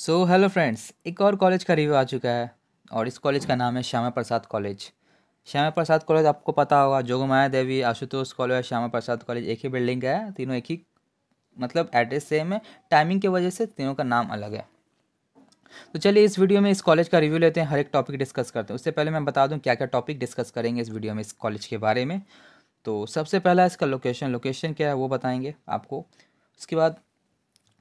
so hello friends एक और college का रिव्यू आ चुका है और इस कॉलेज का नाम है श्यामा प्रसाद कॉलेज श्यामा प्रसाद कॉलेज आपको पता होगा जोगमाया देवी आशुतोष कॉलेज और श्यामा प्रसाद कॉलेज एक ही बिल्डिंग का है तीनों एक ही मतलब एड्रेस सेम है टाइमिंग की वजह से तीनों का नाम अलग है तो चलिए इस वीडियो में इस कॉलेज का रिव्यू लेते हैं हर एक टॉपिक डिस्कस करते हैं उससे पहले मैं बता दूँ क्या क्या टॉपिक डिस्कस करेंगे इस वीडियो में इस कॉलेज के बारे में तो सबसे पहला इसका लोकेशन लोकेशन क्या है वो बताएंगे आपको उसके बाद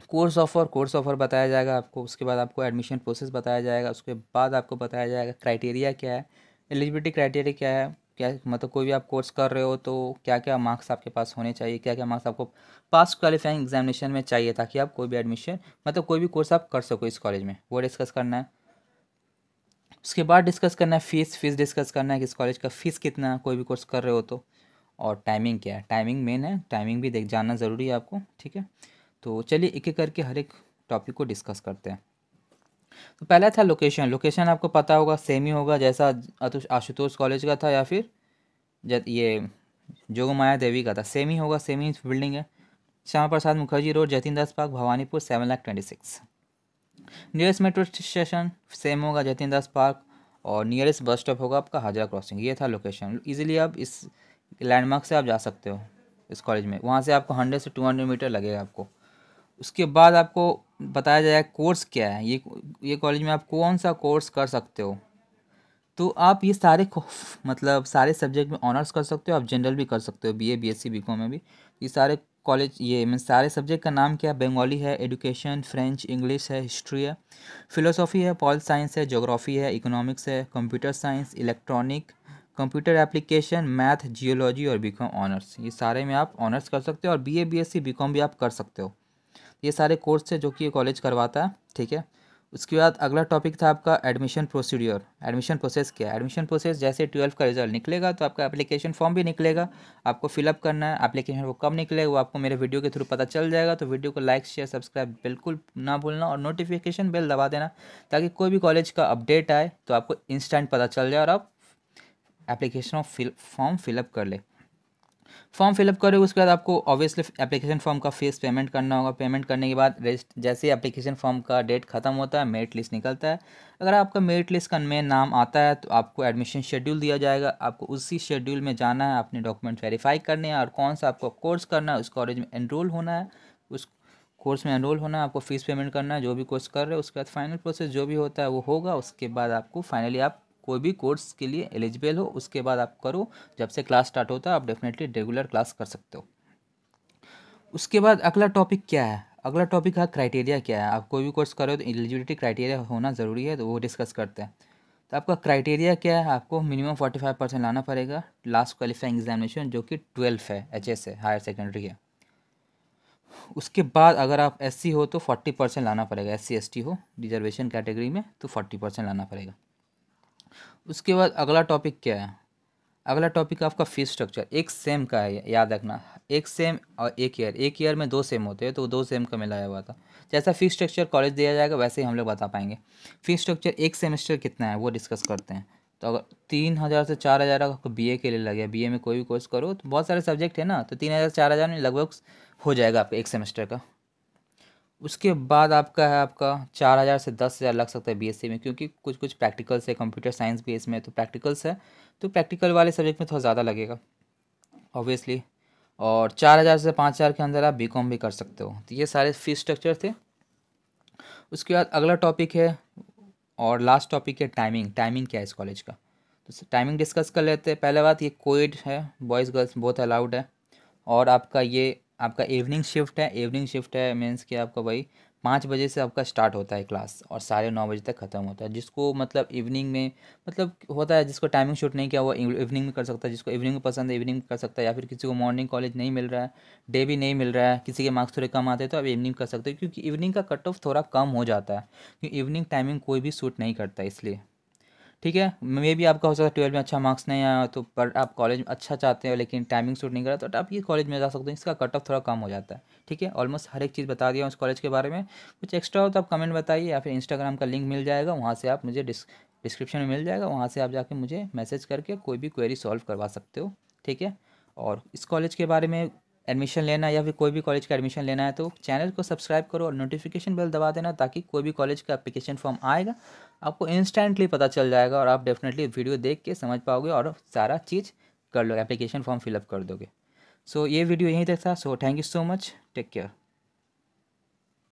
कोर्स ऑफर कोर्स ऑफर बताया जाएगा आपको उसके बाद आपको एडमिशन प्रोसेस बताया जाएगा उसके बाद आपको बताया जाएगा क्राइटेरिया क्या है एलिजिबिलिटी क्राइटेरिया क्या है क्या मतलब कोई भी आप कोर्स कर रहे हो तो क्या क्या मार्क्स आपके पास होने चाहिए क्या क्या मार्क्स आपको पास क्वालिफाइंग एग्जामिनेशन में चाहिए ताकि आप कोई भी एडमिशन मतलब कोई भी कोर्स आप कर सको इस कॉलेज में वो डिस्कस करना है उसके बाद डिस्कस करना है फ़ीस फ़ीस डिस्कस करना है कि इस कॉलेज का फ़ीस कितना है कोई भी कोर्स कर रहे हो तो और टाइमिंग क्या है टाइमिंग मेन है टाइमिंग भी देख जानना ज़रूरी है आपको ठीक है तो चलिए एक एक करके हर एक टॉपिक को डिस्कस करते हैं तो पहला था लोकेशन लोकेशन आपको पता होगा सेम ही होगा जैसा आशुतोष कॉलेज का था या फिर ये जोगो माया देवी का था सेम ही होगा सेम ही बिल्डिंग है Shyama Prasad Mukherjee road Jatin Das park Bhawanipur seven lakh twenty six nearest metro station same होगा जतिन दास पार्क और नियरेस्ट बस स्टॉप होगा आपका हाजरा क्रॉसिंग ये था लोकेशन इजीली आप इस लैंडमार्क से आप जा सकते हो इस कॉलेज में वहाँ से आपको हंड्रेड से टू हंड्रेड मीटर लगेगा आपको उसके बाद आपको बताया जाएगा कोर्स क्या है ये ये कॉलेज में आप कौन सा कोर्स कर सकते हो तो आप ये सारे मतलब सारे सब्जेक्ट में ऑनर्स कर सकते हो आप जनरल भी कर सकते हो बीए बीएससी बीकॉम में भी ये सारे कॉलेज ये मीन सारे सब्जेक्ट का नाम क्या है बंगाली है एजुकेशन फ्रेंच इंग्लिश है हिस्ट्री है फिलोसॉफी है पॉल साइंस है जोग्राफी है इकोनॉमिक्स है computer science electronic computer application math geology और बीकॉम ऑनर्स ये सारे में आप ऑनर्स कर सकते हो और बीए बीएससी बीकॉम भी आप कर सकते हो ये सारे कोर्स थे जो कि ये कॉलेज करवाता है ठीक है उसके बाद अगला टॉपिक था आपका एडमिशन प्रोसीड्योर एडमिशन प्रोसेस क्या है एडमिशन प्रोसेस जैसे ट्वेल्व का रिजल्ट निकलेगा तो आपका एप्लीकेशन फॉर्म भी निकलेगा आपको फिलअप करना है एप्लीकेशन वो कब निकलेगा वो आपको मेरे वीडियो के थ्रू पता चल जाएगा तो वीडियो को लाइक शेयर सब्सक्राइब बिल्कुल ना भूलना और नोटिफिकेशन बिल दबा देना ताकि कोई भी कॉलेज का अपडेट आए तो आपको इंस्टेंट पता चल जाए और आप एप्लीकेशन फॉर्म फिलअप कर ले फॉर्म फिलअप करोगे उसके बाद आपको ऑब्वियसली एप्लीकेशन फॉर्म का फीस पेमेंट करना होगा पेमेंट करने के बाद रजिस्ट जैसे ही एप्लीकेशन फॉर्म का डेट खत्म होता है मेरिट लिस्ट निकलता है अगर आपका मेरिट लिस्ट का में नाम आता है तो आपको एडमिशन शेड्यूल दिया जाएगा आपको उसी शेड्यूल में जाना है अपने डॉक्यूमेंट वेरीफाई करने हैं और कौन सा आपको कोर्स करना है उस कॉलेज में एनरोल होना है उस कोर्स में एनरोल होना है आपको फ़ीस पेमेंट करना है जो भी कोर्स कर रहे हो उसके बाद फाइनल प्रोसेस जो भी होता है वो होगा उसके बाद आपको फाइनली आप कोई भी कोर्स के लिए एलिजिबल हो उसके बाद आप करो जब से क्लास स्टार्ट होता है आप डेफिनेटली रेगुलर क्लास कर सकते हो उसके बाद अगला टॉपिक क्या है अगला टॉपिक है क्राइटेरिया क्या है आप कोई भी कोर्स करो तो एलिजिबिलिटी क्राइटेरिया होना ज़रूरी है तो वो डिस्कस करते हैं तो आपका क्राइटेरिया क्या है आपको मिनिमम फोर्टी फाइव परसेंट लाना पड़ेगा लास्ट क्वालिफाइंग एग्जामिनेशन जो कि ट्वेल्व है एच एस है हायर सेकेंडरी है उसके बाद अगर आप एस हो तो फोर्टी परसेंट लाना पड़ेगा एस सी हो रिजर्वेशन कैटेगरी में तो फोर्टी परसेंट लाना पड़ेगा उसके बाद अगला टॉपिक क्या है अगला टॉपिक आपका फीस स्ट्रक्चर एक सेम का है याद रखना एक सेम और एक ईयर एक ईयर में दो सेम होते हैं तो दो सेम का मिलाया हुआ था जैसा फीस स्ट्रक्चर कॉलेज दिया जाएगा वैसे ही हम लोग बता पाएंगे फीस स्ट्रक्चर एक सेमेस्टर कितना है वो डिस्कस करते हैं तो अगर तीन हज़ार से चार हज़ार आपको बी के लिए लगे बी में कोई भी कोर्स करो तो बहुत सारे सब्जेक्ट है ना तो तीन हज़ार चार हज़ार में लगभग हो जाएगा आपका एक सेमेस्टर का उसके बाद आपका है आपका चार हज़ार से दस हज़ार लग सकता है बीएससी में क्योंकि कुछ कुछ प्रैक्टिकल्स है कंप्यूटर साइंस भी इसमें तो प्रैक्टिकल्स है तो प्रैक्टिकल वाले सब्जेक्ट में थोड़ा ज़्यादा लगेगा ऑब्वियसली और चार हज़ार से पाँच हज़ार के अंदर आप बीकॉम भी कर सकते हो तो ये सारे फीस स्ट्रक्चर थे उसके बाद अगला टॉपिक है और लास्ट टॉपिक है टाइमिंग टाइमिंग क्या है इस कॉलेज का तो टाइमिंग डिस्कस कर लेते हैं पहले बात ये कोविड है बॉयज़ गर्ल्स बहुत अलाउड है और आपका ये आपका इवनिंग शिफ्ट है इवनिंग शिफ्ट है मीन्स कि आपका भाई पाँच बजे से आपका स्टार्ट होता है क्लास और साढ़े नौ बजे तक ख़त्म होता है जिसको मतलब इवनिंग में मतलब होता है जिसको टाइमिंग शूट नहीं किया हुआ इवनिंग में कर सकता है जिसको इवनिंग में पसंद है इवनिंग में कर सकता है या फिर किसी को मॉर्निंग कॉलेज नहीं मिल रहा है डे भी नहीं मिल रहा है किसी के मार्क्स थोड़े कम आते हैं तो आप इवनिंग कर सकते हो क्योंकि इवनिंग का कट ऑफ थोड़ा कम हो जाता है क्योंकि इवनिंग टाइमिंग कोई भी सूट नहीं करता इसलिए ठीक है मे भी आपका हो सकता है ट्वेल्थ में अच्छा मार्क्स नहीं आया तो पर आप कॉलेज में अच्छा चाहते हो लेकिन टाइमिंग सूट नहीं करा तो आप ये कॉलेज में जा सकते हैं इसका कट ऑफ थोड़ा कम हो जाता है ठीक है ऑलमोस्ट हर एक चीज़ बता दिया उस कॉलेज के बारे में कुछ एक्स्ट्रा हो तो आप कमेंट बताइए या फिर इंस्टाग्राम का लिंक मिल जाएगा वहाँ से आप मुझे डिस्क्रिप्शन में मिल जाएगा वहाँ से आप जाके मुझे मैसेज करके कोई भी क्वेरी सॉल्व करवा सकते हो ठीक है और इस कॉलेज के बारे में एडमिशन लेना या फिर कोई भी कॉलेज का एडमिशन लेना है तो चैनल को सब्सक्राइब करो और नोटिफिकेशन बेल दबा देना ताकि कोई भी कॉलेज का एप्लीकेशन फॉर्म आएगा आपको इंस्टेंटली पता चल जाएगा और आप डेफिनेटली वीडियो देख के समझ पाओगे और सारा चीज़ कर लोगे एप्लीकेशन फॉर्म फिलअप कर दोगे सो so, ये वीडियो यहीं तक था so thank you so much take care